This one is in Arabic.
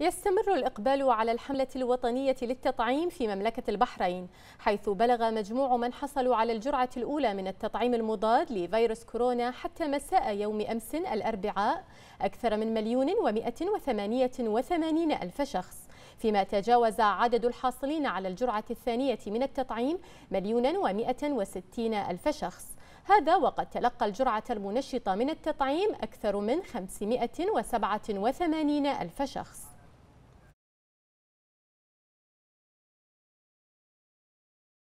يستمر الإقبال على الحملة الوطنية للتطعيم في مملكة البحرين حيث بلغ مجموع من حصلوا على الجرعة الأولى من التطعيم المضاد لفيروس كورونا حتى مساء يوم أمس الأربعاء أكثر من مليون ومئة وثمانية وثمانين ألف شخص فيما تجاوز عدد الحاصلين على الجرعة الثانية من التطعيم مليون ومئة وستين ألف شخص هذا وقد تلقى الجرعة المنشطة من التطعيم أكثر من وثمانين ألف شخص